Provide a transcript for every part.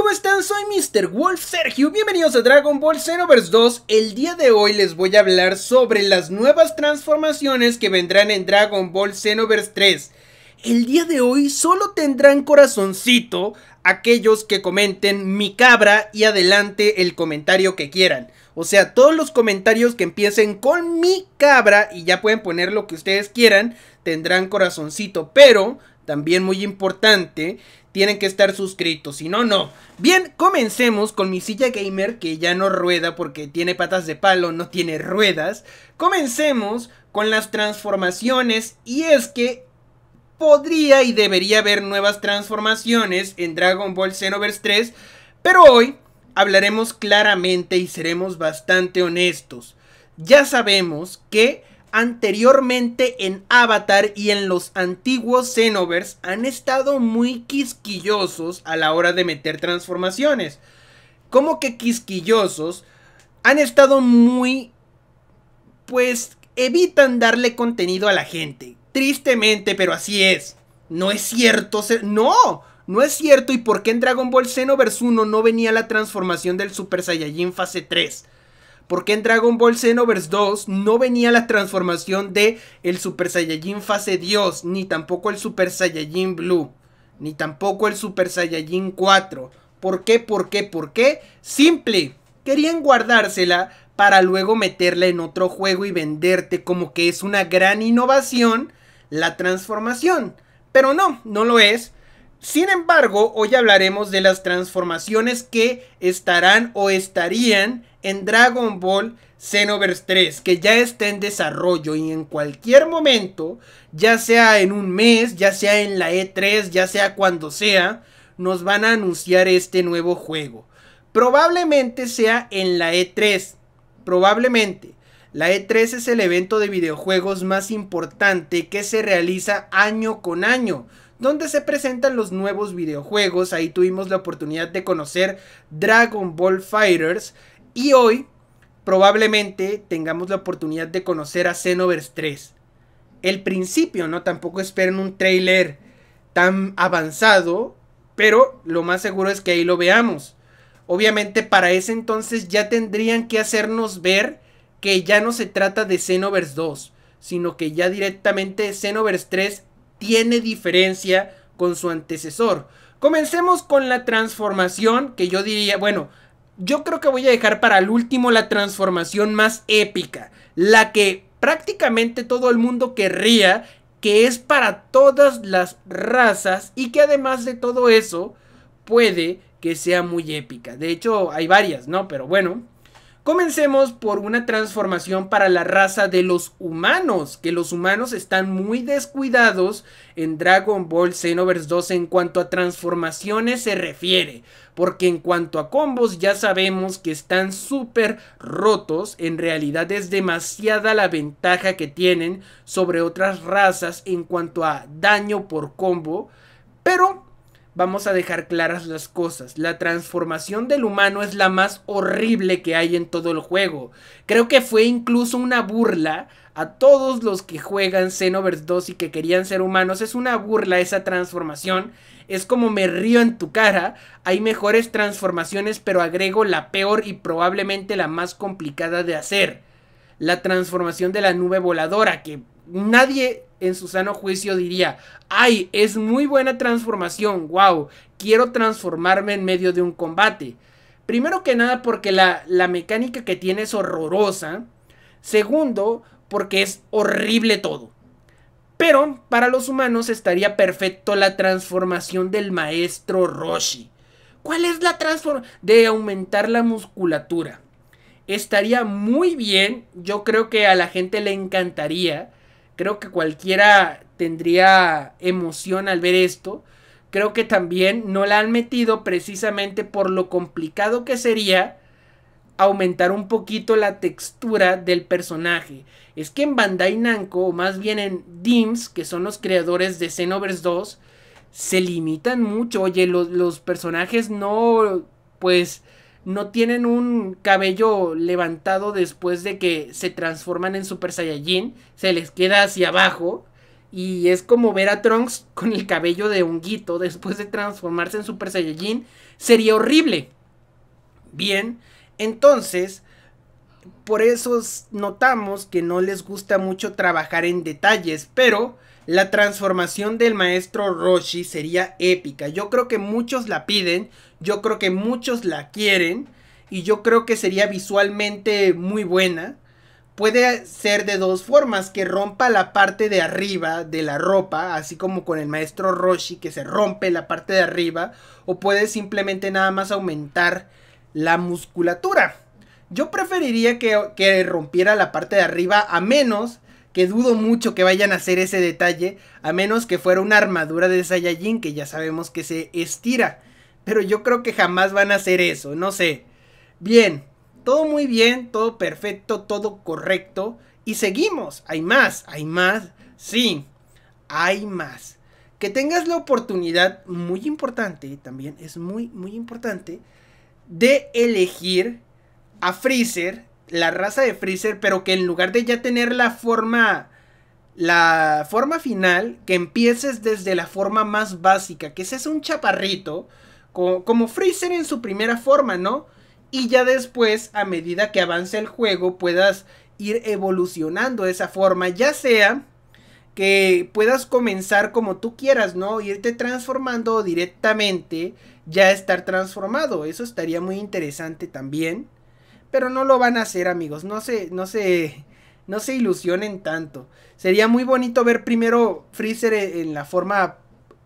¿cómo están? Soy Mr. Wolf Sergio, bienvenidos a Dragon Ball Xenoverse 2. El día de hoy les voy a hablar sobre las nuevas transformaciones que vendrán en Dragon Ball Xenoverse 3. El día de hoy solo tendrán corazoncito aquellos que comenten mi cabra y adelante el comentario que quieran. O sea, todos los comentarios que empiecen con mi cabra y ya pueden poner lo que ustedes quieran, tendrán corazoncito, pero también muy importante, tienen que estar suscritos, si no, no. Bien, comencemos con mi silla gamer que ya no rueda porque tiene patas de palo, no tiene ruedas. Comencemos con las transformaciones y es que podría y debería haber nuevas transformaciones en Dragon Ball Xenoverse 3, pero hoy hablaremos claramente y seremos bastante honestos. Ya sabemos que anteriormente en Avatar y en los antiguos Xenoverse han estado muy quisquillosos a la hora de meter transformaciones. Como que quisquillosos han estado muy... pues evitan darle contenido a la gente. Tristemente, pero así es. No es cierto, no, no es cierto. ¿Y por qué en Dragon Ball Xenoverse 1 no venía la transformación del Super Saiyajin fase 3? Porque en Dragon Ball Xenoverse 2 no venía la transformación de el Super Saiyajin fase Dios, ni tampoco el Super Saiyajin Blue, ni tampoco el Super Saiyajin 4? ¿Por qué? ¿Por qué? ¿Por qué? Simple. Querían guardársela para luego meterla en otro juego y venderte como que es una gran innovación la transformación. Pero no, no lo es. Sin embargo, hoy hablaremos de las transformaciones que estarán o estarían en Dragon Ball Xenoverse 3, que ya está en desarrollo y en cualquier momento, ya sea en un mes, ya sea en la E3, ya sea cuando sea, nos van a anunciar este nuevo juego. Probablemente sea en la E3, probablemente. La E3 es el evento de videojuegos más importante que se realiza año con año donde se presentan los nuevos videojuegos. Ahí tuvimos la oportunidad de conocer Dragon Ball Fighters y hoy probablemente tengamos la oportunidad de conocer a Xenoverse 3. El principio, ¿no? Tampoco esperen un trailer tan avanzado, pero lo más seguro es que ahí lo veamos. Obviamente para ese entonces ya tendrían que hacernos ver que ya no se trata de Xenoverse 2, sino que ya directamente Xenoverse 3 tiene diferencia con su antecesor. Comencemos con la transformación, que yo diría, bueno, yo creo que voy a dejar para el último la transformación más épica, la que prácticamente todo el mundo querría, que es para todas las razas y que además de todo eso puede que sea muy épica. De hecho, hay varias, ¿no? Pero bueno, Comencemos por una transformación para la raza de los humanos, que los humanos están muy descuidados en Dragon Ball Xenoverse 2 en cuanto a transformaciones se refiere, porque en cuanto a combos ya sabemos que están súper rotos, en realidad es demasiada la ventaja que tienen sobre otras razas en cuanto a daño por combo, pero vamos a dejar claras las cosas. La transformación del humano es la más horrible que hay en todo el juego. Creo que fue incluso una burla a todos los que juegan Xenoverse 2 y que querían ser humanos. Es una burla esa transformación. Es como me río en tu cara. Hay mejores transformaciones, pero agrego la peor y probablemente la más complicada de hacer. La transformación de la nube voladora, que nadie en su sano juicio diría, ay, es muy buena transformación, wow, quiero transformarme en medio de un combate. Primero que nada porque la, la mecánica que tiene es horrorosa. Segundo, porque es horrible todo. Pero para los humanos estaría perfecto la transformación del maestro Roshi. ¿Cuál es la transformación? De aumentar la musculatura. Estaría muy bien, yo creo que a la gente le encantaría Creo que cualquiera tendría emoción al ver esto. Creo que también no la han metido precisamente por lo complicado que sería aumentar un poquito la textura del personaje. Es que en Bandai Namco, o más bien en DIMS, que son los creadores de Xenoverse 2, se limitan mucho. Oye, los, los personajes no, pues, no tienen un cabello levantado después de que se transforman en Super Saiyajin, se les queda hacia abajo y es como ver a Trunks con el cabello de honguito después de transformarse en Super Saiyajin, sería horrible. Bien, entonces, por eso notamos que no les gusta mucho trabajar en detalles, pero la transformación del maestro Roshi sería épica. Yo creo que muchos la piden, yo creo que muchos la quieren y yo creo que sería visualmente muy buena. Puede ser de dos formas, que rompa la parte de arriba de la ropa, así como con el maestro Roshi, que se rompe la parte de arriba, o puede simplemente nada más aumentar la musculatura. Yo preferiría que, rompiera la parte de arriba, a menos que dudo mucho que vayan a hacer ese detalle, a menos que fuera una armadura de Saiyajin que ya sabemos que se estira. Pero yo creo que jamás van a hacer eso, no sé. Bien, todo muy bien, todo perfecto, todo correcto. Y seguimos, hay más, hay más, sí, hay más. Que tengas la oportunidad, muy importante, también es muy, muy importante, de elegir a Freezer la raza de Freezer, pero que en lugar de ya tener la forma la forma final, que empieces desde la forma más básica, que es un chaparrito, como, Freezer en su primera forma, ¿no? Y ya después, a medida que avance el juego, puedas ir evolucionando esa forma, ya sea que puedas comenzar como tú quieras, ¿no? Irte transformando directamente, ya estar transformado, eso estaría muy interesante también. Pero no lo van a hacer, amigos. No se, no se, no se ilusionen tanto. Sería muy bonito ver primero Freezer e, en la forma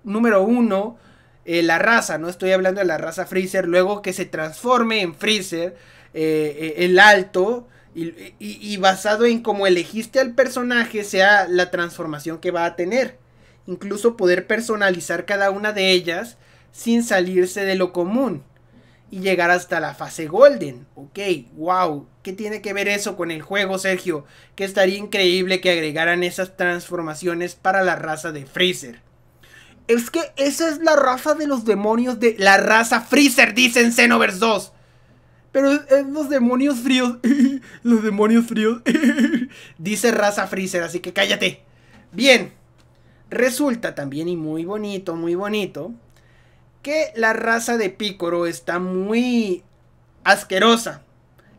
número uno. Eh, la raza, no estoy hablando de la raza Freezer, luego que se transforme en Freezer, eh, eh, el alto, y, y, basado en cómo elegiste al personaje sea la transformación que va a tener. Incluso poder personalizar cada una de ellas sin salirse de lo común y llegar hasta la fase golden. Ok, wow. ¿Qué tiene que ver eso con el juego, Sergio? Que estaría increíble que agregaran esas transformaciones para la raza de Freezer. Es que esa es la raza de los demonios de la raza Freezer, dicen Xenoverse 2. Pero es los demonios fríos. los demonios fríos. Dice raza Freezer, así que cállate. Bien. Resulta también y muy bonito, muy bonito que la raza de Picoro está muy asquerosa.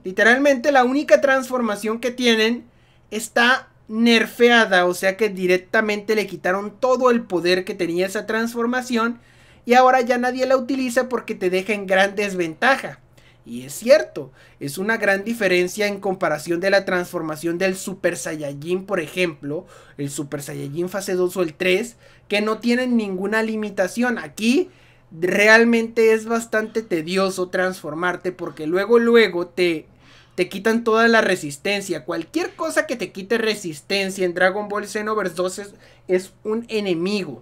Literalmente la única transformación que tienen está nerfeada, o sea que directamente le quitaron todo el poder que tenía esa transformación y ahora ya nadie la utiliza porque te deja en gran desventaja. Y es cierto, es una gran diferencia en comparación de la transformación del Super Saiyajin, por ejemplo, el Super Saiyajin fase 2 o el 3, que no tienen ninguna limitación. Aquí realmente es bastante tedioso transformarte porque luego, luego te, te quitan toda la resistencia. Cualquier cosa que te quite resistencia en Dragon Ball Xenoverse 2 es, un enemigo.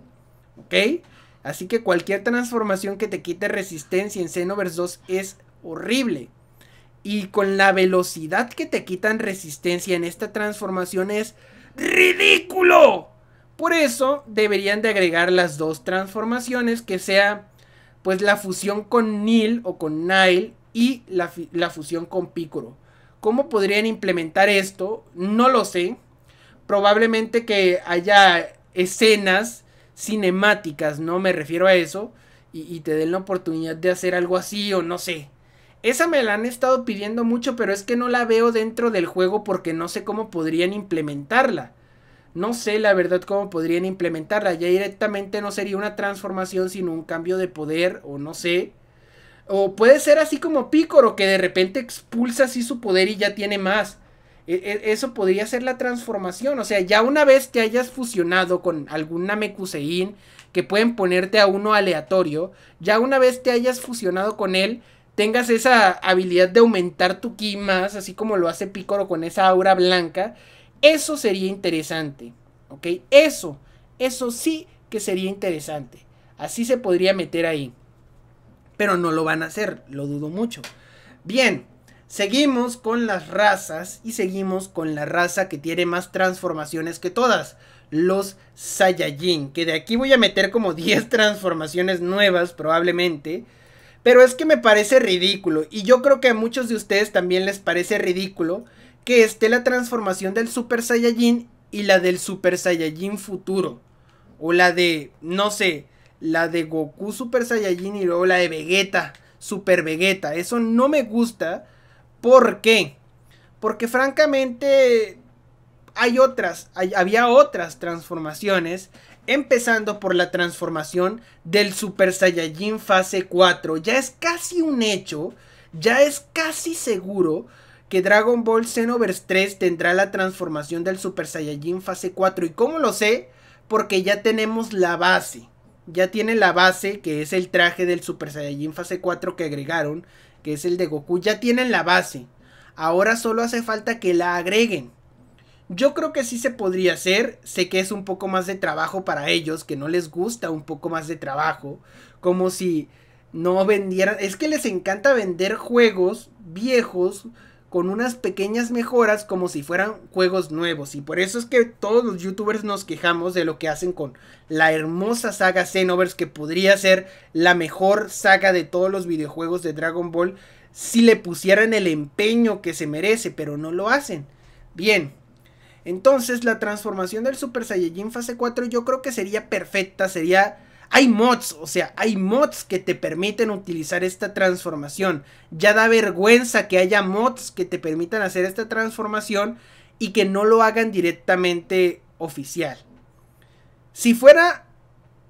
¿Ok? Así que cualquier transformación que te quite resistencia en Xenoverse 2 es horrible. Y con la velocidad que te quitan resistencia en esta transformación es ridículo. Por eso deberían de agregar las dos transformaciones que sea pues la fusión con Neil o con Nile y la, fusión con Picoro. ¿Cómo podrían implementar esto? No lo sé. Probablemente que haya escenas cinemáticas, ¿no? Me refiero a eso. Y, y, te den la oportunidad de hacer algo así o no sé. Esa me la han estado pidiendo mucho, pero es que no la veo dentro del juego porque no sé cómo podrían implementarla. No sé la verdad cómo podrían implementarla. Ya directamente no sería una transformación sino un cambio de poder o no sé. O puede ser así como Pícoro que de repente expulsa así su poder y ya tiene más. E, e, eso podría ser la transformación. O sea, ya una vez que hayas fusionado con algún Namekusein que pueden ponerte a uno aleatorio, ya una vez te hayas fusionado con él, tengas esa habilidad de aumentar tu ki más, así como lo hace Pícoro con esa aura blanca, eso sería interesante, ¿ok? Eso, eso sí que sería interesante. Así se podría meter ahí. Pero no lo van a hacer, lo dudo mucho. Bien, seguimos con las razas y seguimos con la raza que tiene más transformaciones que todas. Los Saiyajin, que de aquí voy a meter como 10 transformaciones nuevas probablemente. Pero es que me parece ridículo y yo creo que a muchos de ustedes también les parece ridículo que esté la transformación del Super Saiyajin y la del Super Saiyajin futuro. O la de, no sé, la de Goku Super Saiyajin y luego la de Vegeta, Super Vegeta. Eso no me gusta. ¿Por qué? Porque francamente hay otras, había otras transformaciones. Empezando por la transformación del Super Saiyajin fase 4. Ya es casi un hecho, ya es casi seguro que Dragon Ball Xenoverse 3 tendrá la transformación del Super Saiyajin fase 4. ¿Y cómo lo sé? Porque ya tenemos la base. Ya tienen la base, que es el traje del Super Saiyajin fase 4 que agregaron, que es el de Goku. Ya tienen la base. Ahora solo hace falta que la agreguen. Yo creo que sí se podría hacer, sé que es un poco más de trabajo para ellos, que no les gusta un poco más de trabajo, como si no vendieran, es que les encanta vender juegos viejos con unas pequeñas mejoras como si fueran juegos nuevos. Y por eso es que todos los youtubers nos quejamos de lo que hacen con la hermosa saga Xenoverse que podría ser la mejor saga de todos los videojuegos de Dragon Ball si le pusieran el empeño que se merece, pero no lo hacen. Bien, entonces la transformación del Super Saiyajin fase 4 yo creo que sería perfecta, sería hay mods, o sea, hay mods que te permiten utilizar esta transformación. Ya da vergüenza que haya mods que te permitan hacer esta transformación y que no lo hagan directamente oficial. Si fuera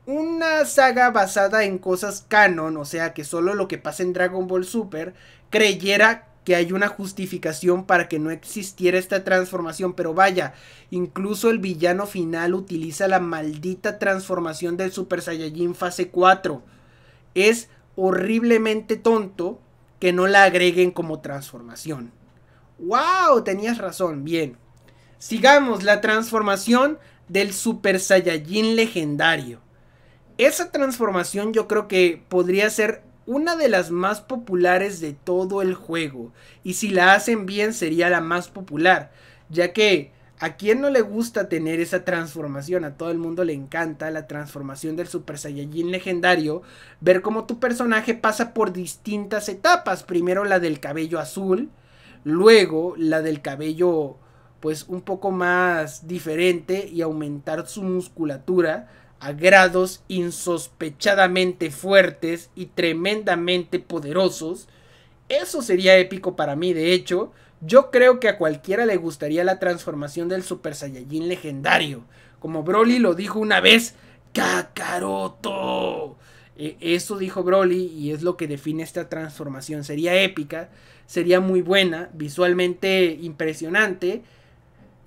una saga basada en cosas canon, o sea, que solo lo que pasa en Dragon Ball Super, creyera que hay una justificación para que no existiera esta transformación, pero vaya, incluso el villano final utiliza la maldita transformación del Super Saiyajin fase 4. Es horriblemente tonto que no la agreguen como transformación. ¡Wow! Tenías razón, bien. Sigamos la transformación del Super Saiyajin legendario. Esa transformación yo creo que podría ser una de las más populares de todo el juego. Y si la hacen bien sería la más popular, ya que a quien no le gusta tener esa transformación, a todo el mundo le encanta la transformación del Super Saiyajin legendario, ver cómo tu personaje pasa por distintas etapas, primero la del cabello azul, luego la del cabello pues un poco más diferente y aumentar su musculatura a grados insospechadamente fuertes y tremendamente poderosos. Eso sería épico para mí, de hecho, yo creo que a cualquiera le gustaría la transformación del Super Saiyajin legendario. Como Broly lo dijo una vez, Kakaroto. E, eso dijo Broly y es lo que define esta transformación. Sería épica, sería muy buena, visualmente impresionante.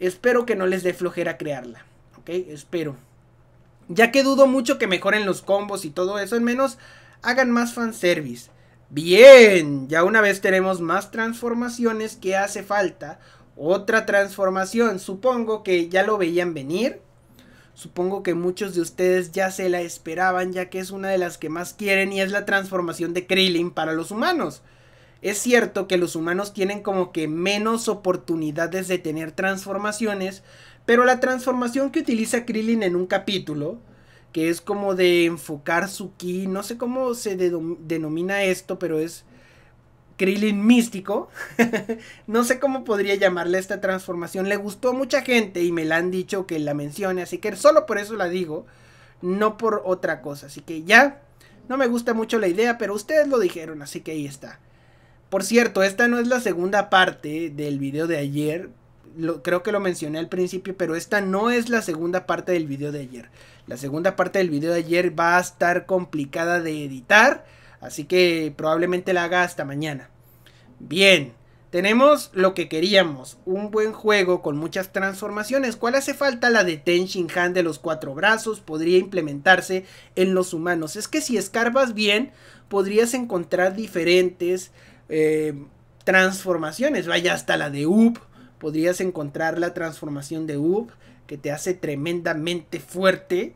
Espero que no les dé flojera crearla, ¿ok? Espero. Ya que dudo mucho que mejoren los combos y todo eso, en menos hagan más fanservice. Bien, ya una vez tenemos más transformaciones que hace falta. Otra transformación, supongo que ya lo veían venir. Supongo que muchos de ustedes ya se la esperaban ya que es una de las que más quieren y es la transformación de Krillin para los humanos. Es cierto que los humanos tienen como que menos oportunidades de tener transformaciones pero la transformación que utiliza Krillin en un capítulo, que es como de enfocar su ki, no sé cómo se denomina esto, pero es Krillin místico, no sé cómo podría llamarle esta transformación, le gustó a mucha gente y me la han dicho que la mencione, así que solo por eso la digo, no por otra cosa, así que ya, no me gusta mucho la idea, pero ustedes lo dijeron, así que ahí está. Por cierto, esta no es la segunda parte del video de ayer, creo que lo mencioné al principio, pero esta no es la segunda parte del video de ayer. La segunda parte del video de ayer va a estar complicada de editar, así que probablemente la haga hasta mañana. Bien, tenemos lo que queríamos, un buen juego con muchas transformaciones. ¿Cuál hace falta? La de Ten Shin Han de los cuatro brazos podría implementarse en los humanos. Es que si escarbas bien, podrías encontrar diferentes eh, transformaciones. Vaya hasta la de Up podrías encontrar la transformación de Ub. que te hace tremendamente fuerte.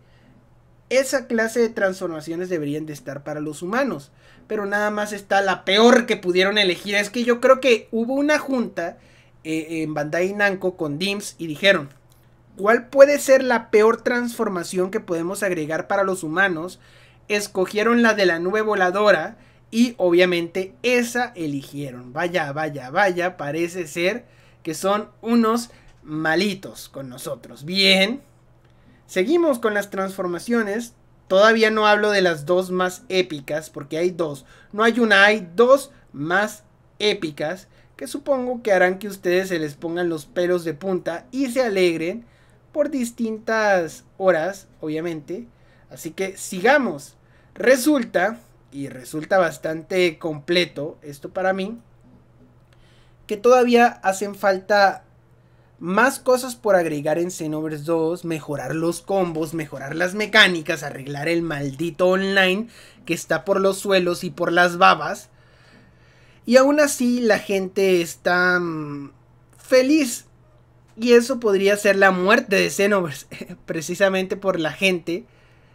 Esa clase de transformaciones deberían de estar para los humanos. Pero nada más está la peor que pudieron elegir. Es que yo creo que hubo una junta eh, en Bandai Namco con DIMS y dijeron, ¿cuál puede ser la peor transformación que podemos agregar para los humanos? Escogieron la de la nube voladora y obviamente esa eligieron. Vaya, vaya, vaya, parece ser que son unos malitos con nosotros. Bien. Seguimos con las transformaciones. Todavía no hablo de las dos más épicas, porque hay dos. No hay una, hay dos más épicas, que supongo que harán que ustedes se les pongan los pelos de punta y se alegren por distintas horas, obviamente. Así que sigamos. Resulta, y resulta bastante completo esto para mí, que todavía hacen falta más cosas por agregar en Xenoverse 2, mejorar los combos, mejorar las mecánicas, arreglar el maldito online que está por los suelos y por las babas. Y aún así la gente está mm, feliz. Y eso podría ser la muerte de Xenoverse, precisamente por la gente.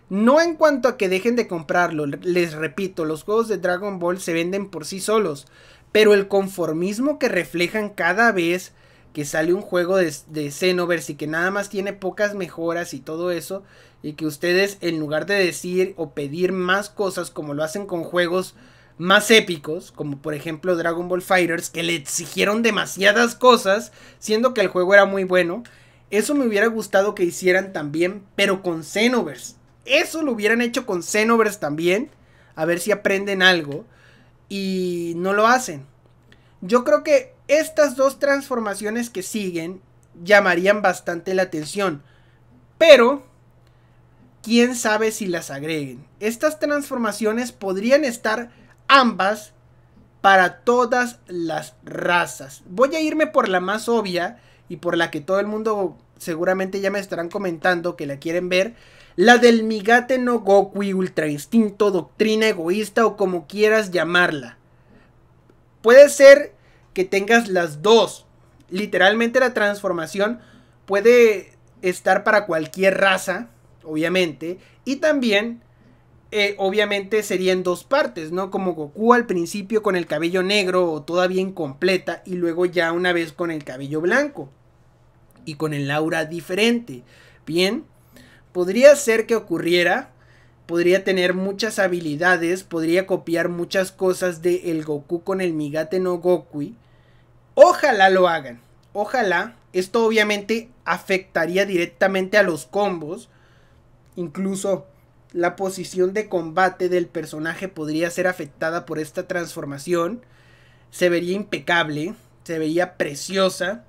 No en cuanto a que dejen de comprarlo, les repito, los juegos de Dragon Ball se venden por sí solos pero el conformismo que reflejan cada vez que sale un juego de, de Xenoverse y que nada más tiene pocas mejoras y todo eso, y que ustedes en lugar de decir o pedir más cosas como lo hacen con juegos más épicos, como por ejemplo Dragon Ball Fighters, que le exigieron demasiadas cosas, siendo que el juego era muy bueno, eso me hubiera gustado que hicieran también, pero con Xenoverse. Eso lo hubieran hecho con Xenoverse también, a ver si aprenden algo y no lo hacen. Yo creo que estas dos transformaciones que siguen llamarían bastante la atención, pero quién sabe si las agreguen. Estas transformaciones podrían estar ambas para todas las razas. Voy a irme por la más obvia y por la que todo el mundo seguramente ya me estarán comentando que la quieren ver, la del Migate no y Ultra Instinto, Doctrina Egoísta o como quieras llamarla. Puede ser que tengas las dos. Literalmente la transformación puede estar para cualquier raza, obviamente. Y también, eh, obviamente, sería en dos partes, ¿no? Como Goku al principio con el cabello negro o todavía incompleta y luego ya una vez con el cabello blanco y con el aura diferente. Bien, podría ser que ocurriera, podría tener muchas habilidades, podría copiar muchas cosas de el Goku con el Migate no Gokui. Ojalá lo hagan. Ojalá. Esto obviamente afectaría directamente a los combos. Incluso la posición de combate del personaje podría ser afectada por esta transformación. Se vería impecable, se vería preciosa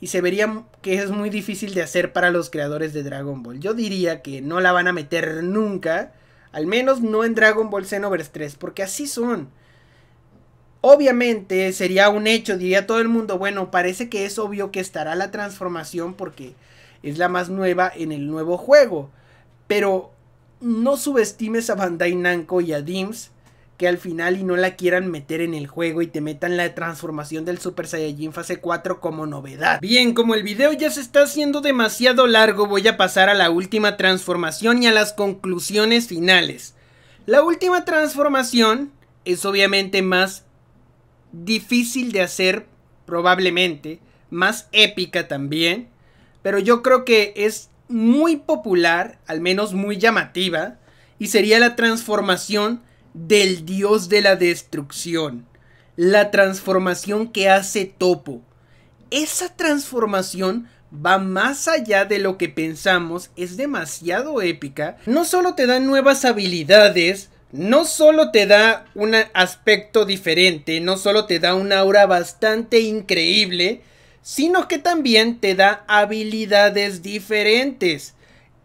y se vería es muy difícil de hacer para los creadores de Dragon Ball. Yo diría que no la van a meter nunca, al menos no en Dragon Ball Xenoverse 3, porque así son. Obviamente sería un hecho, diría todo el mundo, bueno, parece que es obvio que estará la transformación porque es la más nueva en el nuevo juego. Pero no subestimes a Bandai Namco y a Dims que al final y no la quieran meter en el juego y te metan la transformación del Super Saiyajin fase 4 como novedad. Bien, como el video ya se está haciendo demasiado largo voy a pasar a la última transformación y a las conclusiones finales. La última transformación es obviamente más difícil de hacer probablemente, más épica también, pero yo creo que es muy popular, al menos muy llamativa, y sería la transformación del dios de la destrucción, la transformación que hace Topo. Esa transformación va más allá de lo que pensamos, es demasiado épica. No solo te da nuevas habilidades, no solo te da un aspecto diferente, no solo te da una aura bastante increíble, sino que también te da habilidades diferentes.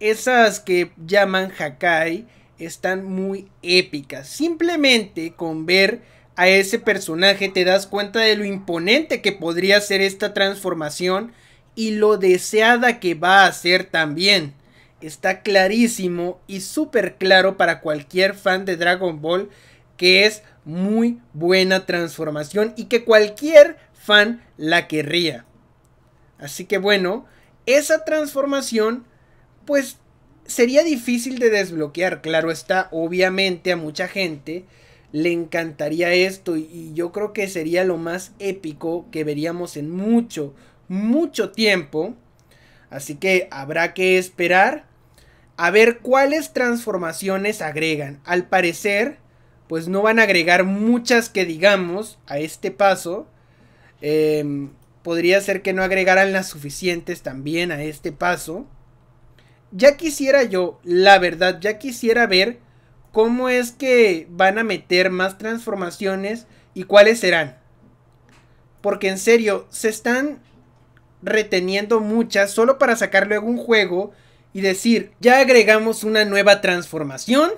Esas que llaman Hakai están muy épicas. Simplemente con ver a ese personaje te das cuenta de lo imponente que podría ser esta transformación y lo deseada que va a ser también. Está clarísimo y súper claro para cualquier fan de Dragon Ball que es muy buena transformación y que cualquier fan la querría. Así que bueno, esa transformación pues sería difícil de desbloquear, claro está, obviamente a mucha gente le encantaría esto y, yo creo que sería lo más épico que veríamos en mucho, mucho tiempo. Así que habrá que esperar a ver cuáles transformaciones agregan. Al parecer, pues no van a agregar muchas que digamos a este paso. Em, podría ser que no agregaran las suficientes también a este paso ya quisiera yo, la verdad, ya quisiera ver cómo es que van a meter más transformaciones y cuáles serán. Porque en serio, se están reteniendo muchas solo para sacar luego un juego y decir, ya agregamos una nueva transformación,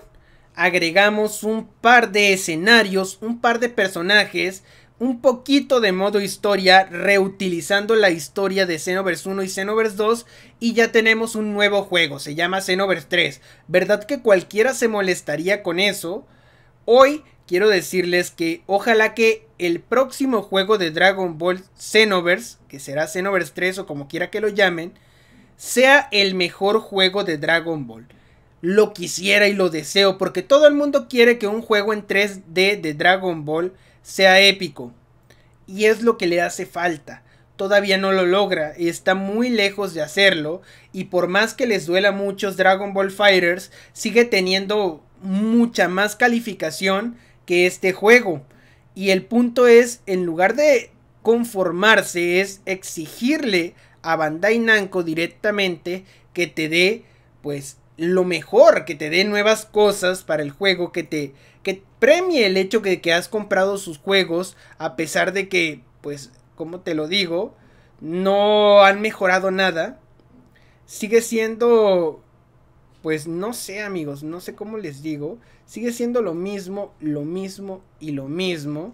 agregamos un par de escenarios, un par de personajes un poquito de modo historia reutilizando la historia de Xenoverse 1 y Xenoverse 2 y ya tenemos un nuevo juego, se llama Xenoverse 3. ¿Verdad que cualquiera se molestaría con eso? Hoy quiero decirles que ojalá que el próximo juego de Dragon Ball Xenoverse, que será Xenoverse 3 o como quiera que lo llamen, sea el mejor juego de Dragon Ball. Lo quisiera y lo deseo porque todo el mundo quiere que un juego en 3D de Dragon Ball sea épico. Y es lo que le hace falta. Todavía no lo logra, Y está muy lejos de hacerlo, y por más que les duela a muchos Dragon Ball Fighters, sigue teniendo mucha más calificación que este juego. Y el punto es, en lugar de conformarse, es exigirle a Bandai Namco directamente que te dé, pues, lo mejor, que te dé nuevas cosas para el juego, que te premie el hecho de que has comprado sus juegos, a pesar de que, pues, como te lo digo, no han mejorado nada. Sigue siendo, pues, no sé amigos, no sé cómo les digo, sigue siendo lo mismo, lo mismo y lo mismo.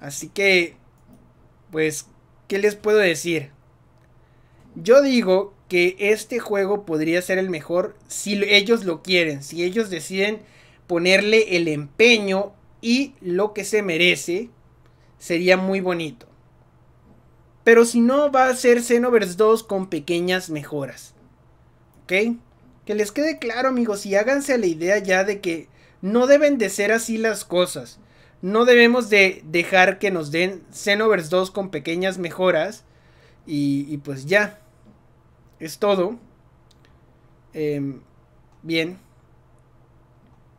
Así que, pues, ¿qué les puedo decir? Yo digo que este juego podría ser el mejor si ellos lo quieren, si ellos deciden ponerle el empeño y lo que se merece, sería muy bonito. Pero si no, va a ser Xenoverse 2 con pequeñas mejoras. ¿Ok? Que les quede claro, amigos, y háganse la idea ya de que no deben de ser así las cosas. No debemos de dejar que nos den Xenoverse 2 con pequeñas mejoras. Y, pues ya. Es todo. Em, bien.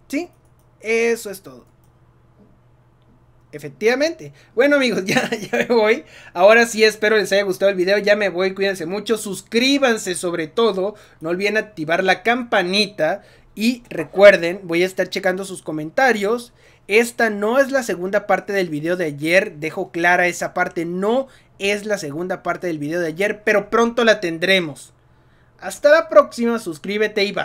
Sí, eso es todo. Efectivamente. Bueno amigos, ya, me voy. Ahora sí espero les haya gustado el video. Ya me voy, cuídense mucho. Suscríbanse sobre todo. No olviden activar la campanita. Y recuerden, voy a estar checando sus comentarios. Esta no es la segunda parte del video de ayer. Dejo clara esa parte. No es la segunda parte del video de ayer. Pero pronto la tendremos. Hasta la próxima. Suscríbete y bye.